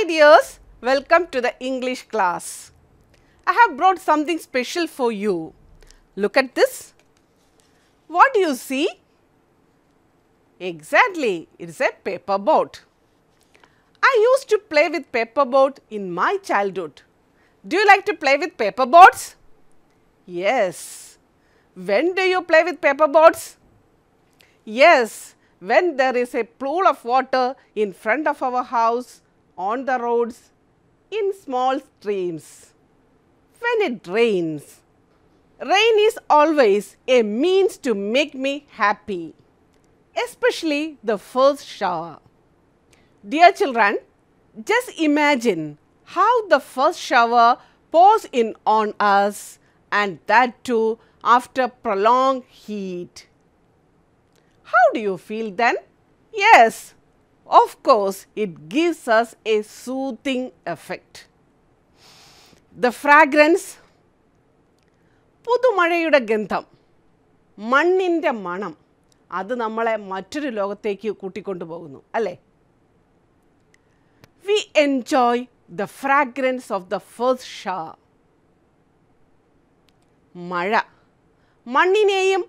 Hi dears, welcome to the English class. I have brought something special for you. Look at this. What do you see? Exactly, it is a paper boat. I used to play with paper boat in my childhood. Do you like to play with paper boats? Yes. When do you play with paper boats? Yes, when there is a pool of water in front of our house on the roads, in small streams. When it rains, rain is always a means to make me happy, especially the first shower. Dear children, just imagine how the first shower pours in on us and that too after prolonged heat. How do you feel then? Yes, Of course, it gives us a soothing effect. The fragrance പുതുമഴയുടെ ഗന്ധം മണ്ണിൻ്റെ മണം അത് നമ്മളെ മറ്റൊരു ലോകത്തേക്ക് കൂട്ടിക്കൊണ്ടുപോകുന്നു അല്ലേ we enjoy the fragrance of the first shower മഴ മണ്ണിനെയും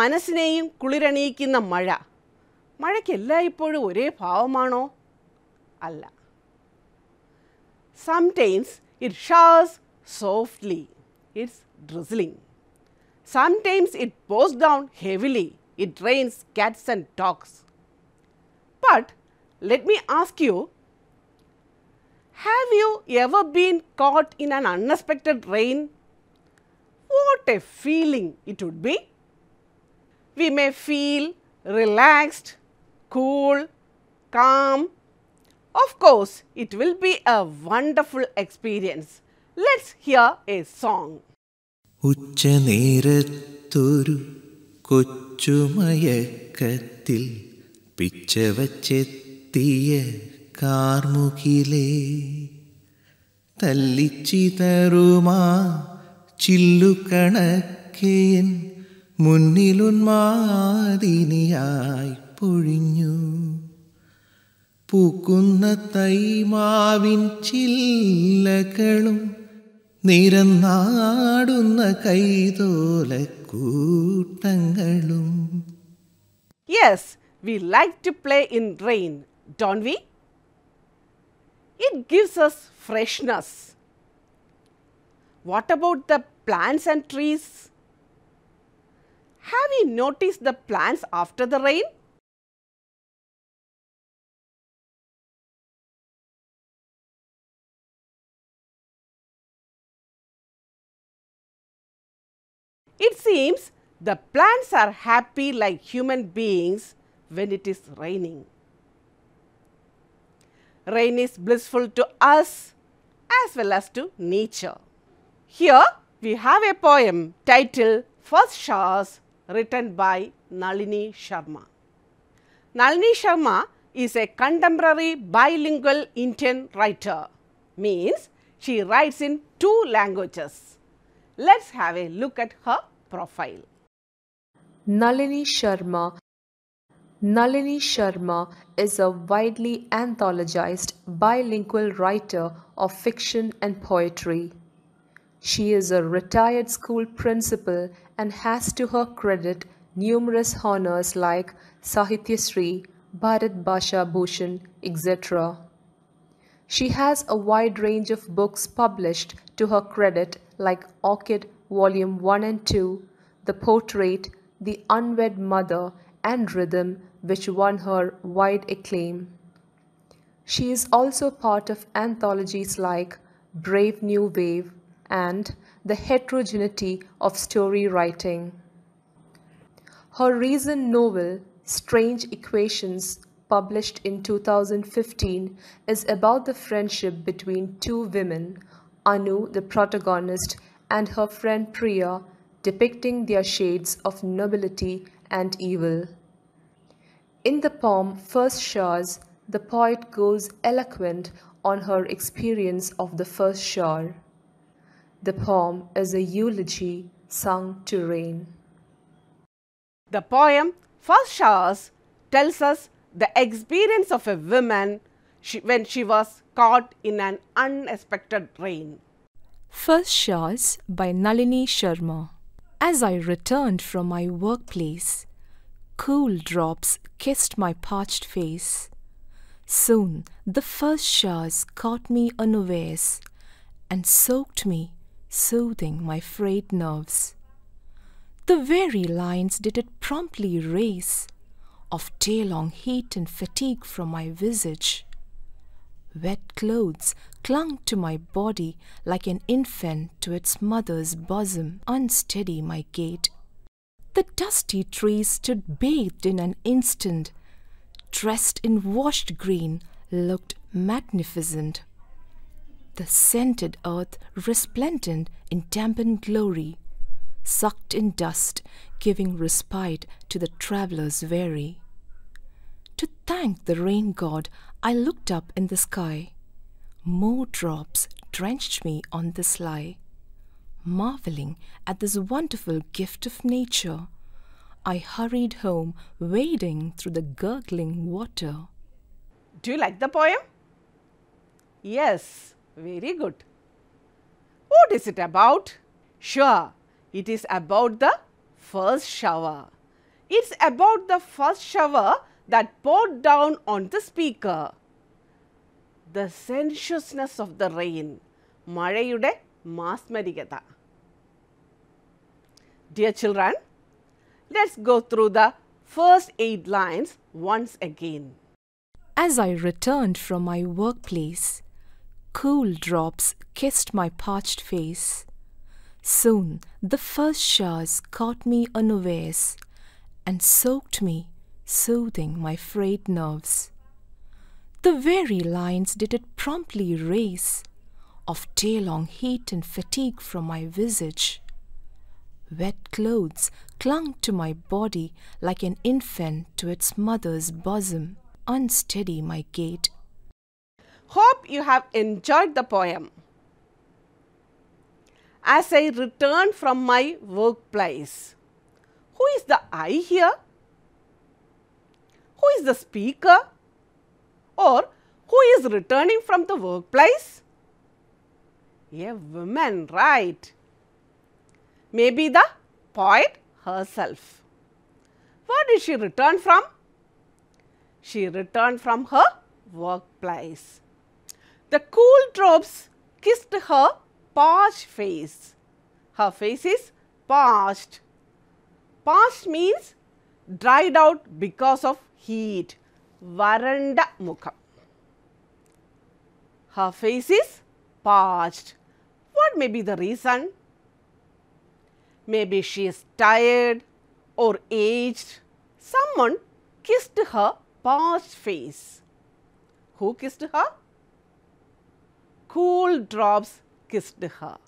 മനസ്സിനെയും കുളിരണിയിക്കുന്ന മഴ മഴയ്ക്ക് എല്ലായ്പ്പോഴും ഒരേ ഭാവമാണോ അല്ല സംടൈംസ് ഇറ്റ് ഷാസ് softly it's drizzling sometimes it pours down heavily it rains cats and dogs but let me ask you have you ever been caught in an unexpected rain what a feeling it would be we may feel relaxed, cool calm of course it will be a wonderful experience let's hear a song ഉച്ച നേരത്തൊരു കൊച്ചുമയക്കത്തിൽ പിച്ചവച്ചെത്തിയ കാർമുകിലേ തല്ലിച്ചിതറുമാ ചില്ലുകണക്കേൻ മുന്നിലുന്മാതിനിയായി പൊഴിഞ്ഞു പൂക്കുന്ന തൈമാവിൻ ചില്ലകളും നിരന്നാടുന്ന കൈതോലക്കൂട്ടങ്ങളും yes we like to play in rain don't we it gives us freshness what about the plants and trees have you notice the plants after the rain It seems the plants are happy like human beings when it is raining. Rain is blissful to us as well as to nature. Here we have a poem titled First Showers written by Nalini Sharma. Nalini Sharma is a contemporary bilingual Indian writer, means she writes in two languages. Let's have a look at her profile. Nalini Sharma Nalini Sharma is a widely anthologized bilingual writer of fiction and poetry. She is a retired school principal and has to her credit numerous honors like Sahitya Sri, Bharat Bhasha Bhushan, etc. She has a wide range of books published to her credit like Orchid Volume 1 and 2, The Portrait, The Unwed Mother, and Rhythm, which won her wide acclaim. She is also part of anthologies like Brave New Wave and The Heterogeneity of Story Writing. Her recent novel, Strange Equations, published in 2015, is about the friendship between two women, Anu, the protagonist, and her friend Priya depicting their shades of nobility and evil. In the poem First Showers, the poet goes eloquent on her experience of the first shower. The poem is a eulogy sung to rain. The poem First Showers tells us the experience of a woman she, when she was caught in an unexpected rain. First Showers by Nalini Sharma. As I returned from my workplace, cool drops kissed my parched face. Soon the first showers caught me unawares and soaked me, soothing my frayed nerves. The weary lines did it promptly race, of day-long heat and fatigue from my visage. Wet clothes clung to my body like an infant to its mother's bosom, unsteady my gait. The dusty trees stood bathed in an instant, dressed in washed green, looked magnificent. The scented earth resplendent in dampened glory, sucked in dust, giving respite to the travellers weary. To thank the rain god, I looked up in the sky. More drops drenched me on the sly. Marveling at this wonderful gift of nature, I hurried home, wading through the gurgling water. Do you like the poem? Yes, very good. What is it about? Sure, it is about the first shower. It's about the first shower that poured down on the speaker. The sensuousness of the rain മഴയുടെ Dear children, let's go through the first eight lines once again. As I returned from my workplace, cool drops kissed my parched face. Soon the first showers caught me unawares and soaked me soothing my frayed nerves. The very lines did it promptly erase of day-long heat and fatigue from my visage. Wet clothes clung to my body like an infant to its mother's bosom, unsteady my gait. Hope you have enjoyed the poem. As I return from my workplace, who is the I here? who is the speaker or who is returning from the workplace? A woman, right? Maybe the poet herself. Where did she return from? She returned from her workplace. The cool drops kissed her parched face. Her face is parched. Parched means dried out because of heat, varanda mukham. Her face is parched. What may be the reason? Maybe she is tired or aged. Someone kissed her parched face. Who kissed her? Cool drops kissed her.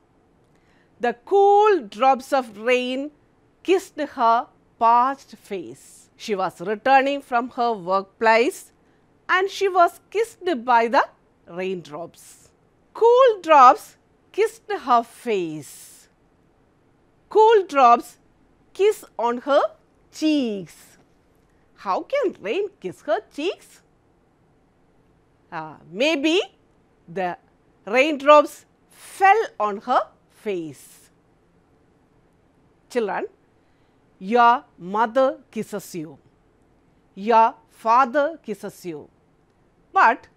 The cool drops of rain kissed her parched face. She was returning from her workplace and she was kissed by the raindrops. Cool drops kissed her face. Cool drops kiss on her cheeks. How can rain kiss her cheeks? Uh, maybe the raindrops fell on her face. Children, your mother kisses you. Your father kisses you. But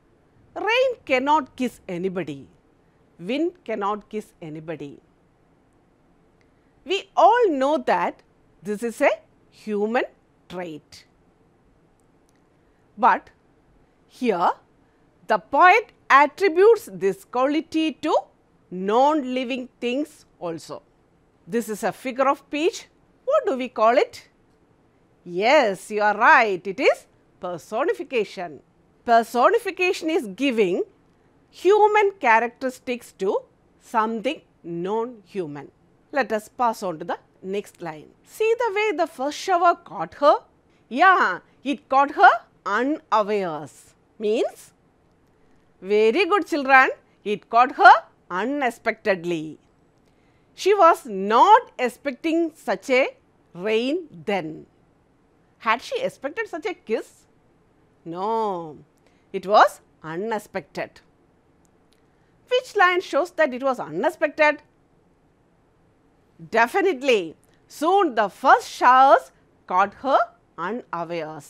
rain cannot kiss anybody. Wind cannot kiss anybody. We all know that this is a human trait. But here the poet attributes this quality to non-living things also. This is a figure of speech do we call it? Yes, you are right, it is personification. Personification is giving human characteristics to something non-human. Let us pass on to the next line. See the way the first shower caught her? Yeah, it caught her unawares. Means, very good children, it caught her unexpectedly. She was not expecting such a rain then. Had she expected such a kiss? No, it was unexpected. Which line shows that it was unexpected? Definitely, soon the first showers caught her unawares.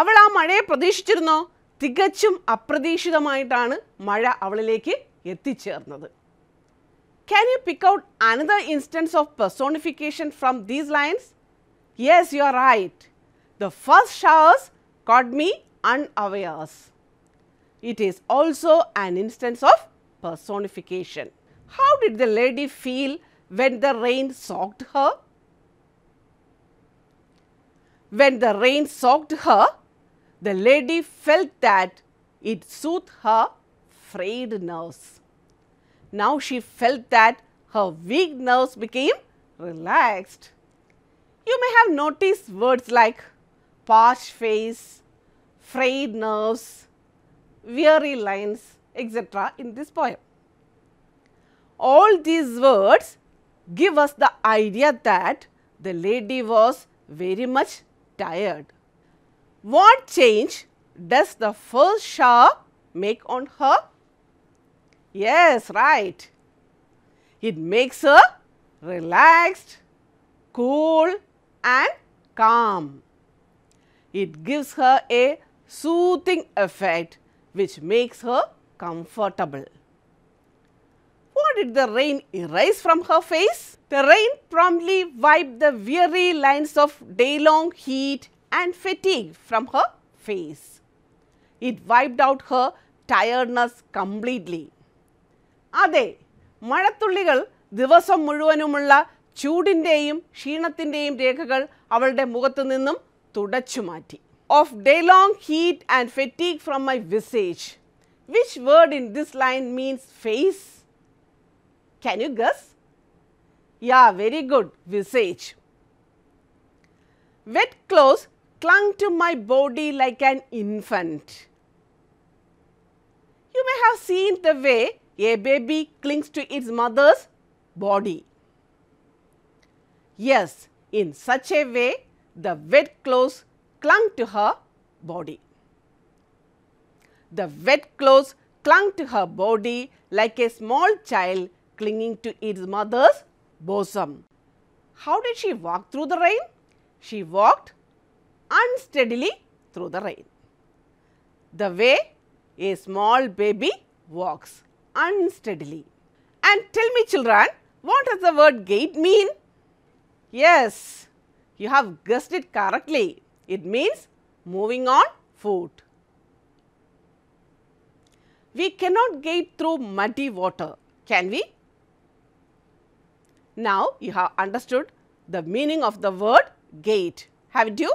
അവൾ ആ മഴയെ പ്രതീക്ഷിച്ചിരുന്നോ തികച്ചും അപ്രതീക്ഷിതമായിട്ടാണ് മഴ അവളിലേക്ക് എത്തിച്ചേർന്നത് can you pick out another instance of personification from these lines? Yes, you are right. The first showers caught me unawares. It is also an instance of personification. How did the lady feel when the rain soaked her? When the rain soaked her, the lady felt that it soothed her frayed nerves. Now she felt that her weak nerves became relaxed. You may have noticed words like parched face, frayed nerves, weary lines, etc. in this poem. All these words give us the idea that the lady was very much tired. What change does the first shower make on her Yes, right. It makes her relaxed, cool and calm. It gives her a soothing effect which makes her comfortable. What did the rain erase from her face? The rain promptly wiped the weary lines of day-long heat and fatigue from her face. It wiped out her tiredness completely. അതെ മഴത്തുള്ളികൾ ദിവസം മുഴുവനുമുള്ള ചൂടിൻ്റെയും ക്ഷീണത്തിൻ്റെയും രേഖകൾ അവളുടെ മുഖത്തു നിന്നും തുടച്ചു മാറ്റി of day long heat and fatigue from my visage which word in this line means face can you guess yeah very good visage wet clothes clung to my body like an infant. You may have seen the way a baby clings to its mother's body. Yes, in such a way the wet clothes clung to her body. The wet clothes clung to her body like a small child clinging to its mother's bosom. How did she walk through the rain? She walked unsteadily through the rain. The way a small baby walks unsteadily. And tell me children, what does the word gate mean? Yes, you have guessed it correctly. It means moving on foot. We cannot gate through muddy water, can we? Now, you have understood the meaning of the word gate, haven't you?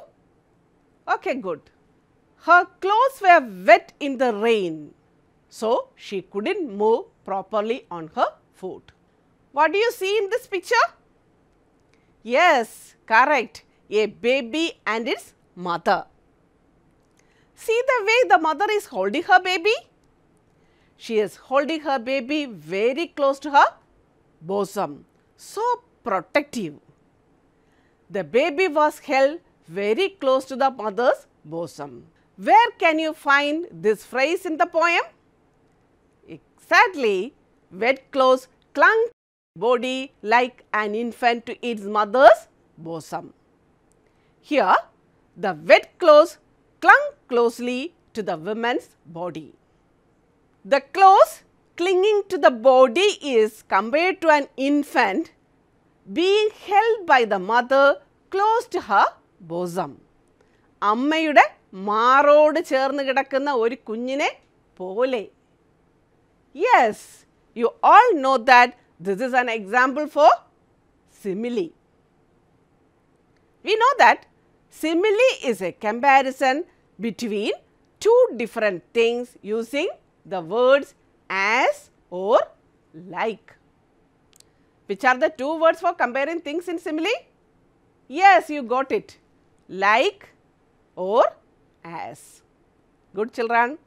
Okay, good. Her clothes were wet in the rain. So, she could not move properly on her foot. What do you see in this picture? Yes, correct. A baby and its mother. See the way the mother is holding her baby? She is holding her baby very close to her bosom. So protective. The baby was held very close to the mother's bosom. Where can you find this phrase in the poem? Sadly, wet clothes clung body like an infant to its mother's bosom. Here, the wet clothes clung closely to the woman's body. The clothes clinging to the body is compared to an infant being held by the mother close to her bosom. അമ്മയുടെ മാറോട് ചേർന്ന് കിടക്കുന്ന ഒരു കുഞ്ഞിനെ പോലെ Yes, you all know that this is an example for simile. We know that simile is a comparison between two different things using the words as or like. Which are the two words for comparing things in simile? Yes, you got it. Like or as. Good children.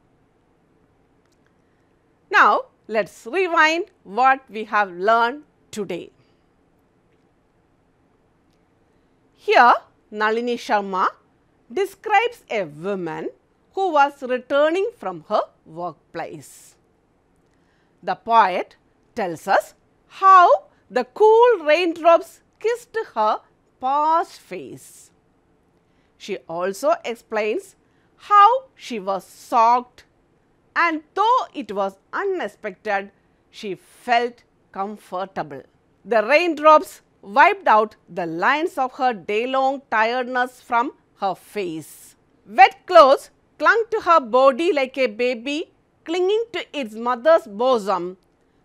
Now, let us rewind what we have learned today. Here, Nalini Sharma describes a woman who was returning from her workplace. The poet tells us how the cool raindrops kissed her parched face. She also explains how she was soaked and though it was unexpected, she felt comfortable. The raindrops wiped out the lines of her day-long tiredness from her face. Wet clothes clung to her body like a baby clinging to its mother's bosom,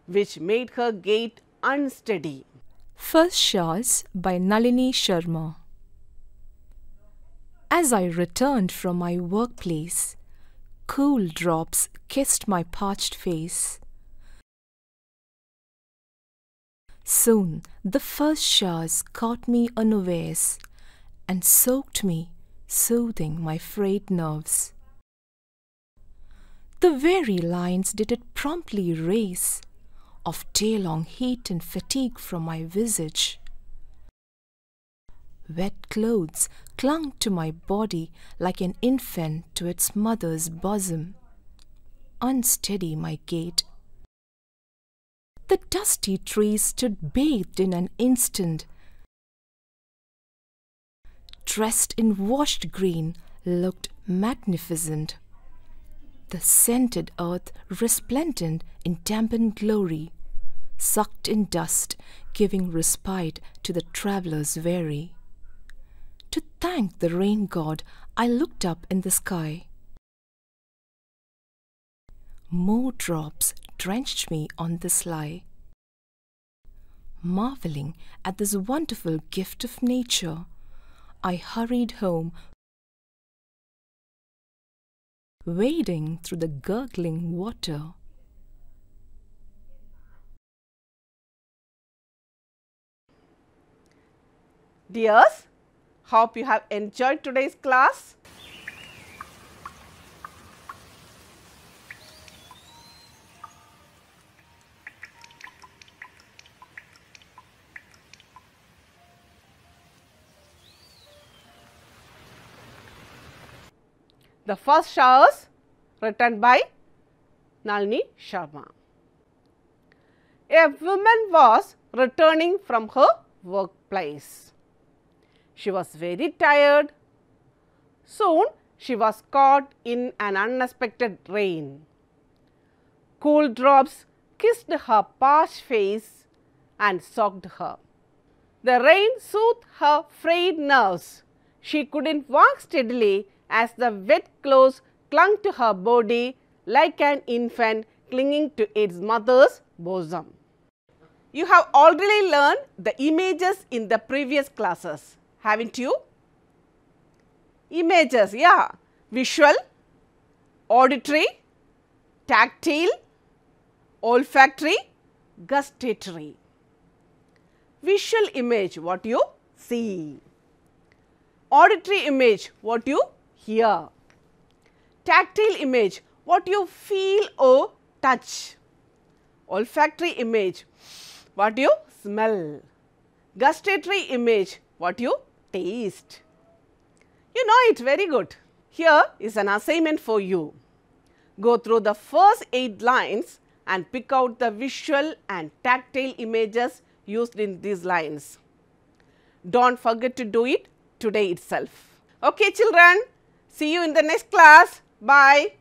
which made her gait unsteady. First Shots by Nalini Sharma As I returned from my workplace, cool drops kissed my parched face. Soon the first showers caught me unawares and soaked me, soothing my frayed nerves. The weary lines did it promptly race, of day-long heat and fatigue from my visage. Wet clothes clung to my body like an infant to its mother's bosom. Unsteady my gait. The dusty trees stood bathed in an instant. Dressed in washed green, looked magnificent. The scented earth resplendent in dampened glory, sucked in dust, giving respite to the traveller's weary. To thank the rain god, I looked up in the sky. More drops drenched me on the sly. Marveling at this wonderful gift of nature, I hurried home, wading through the gurgling water. Dears, Hope you have enjoyed today's class. The first showers written by Nalini Sharma. A woman was returning from her workplace. She was very tired. Soon she was caught in an unexpected rain. Cool drops kissed her parched face and soaked her. The rain soothed her frayed nerves. She couldn't walk steadily as the wet clothes clung to her body like an infant clinging to its mother's bosom. You have already learned the images in the previous classes haven't you? Images, yeah, visual, auditory, tactile, olfactory, gustatory. Visual image, what you see. Auditory image, what you hear. Tactile image, what you feel or touch. Olfactory image, what you smell. Gustatory image, what you taste. You know it very good. Here is an assignment for you. Go through the first 8 lines and pick out the visual and tactile images used in these lines. Don't forget to do it today itself. Okay children, see you in the next class. Bye.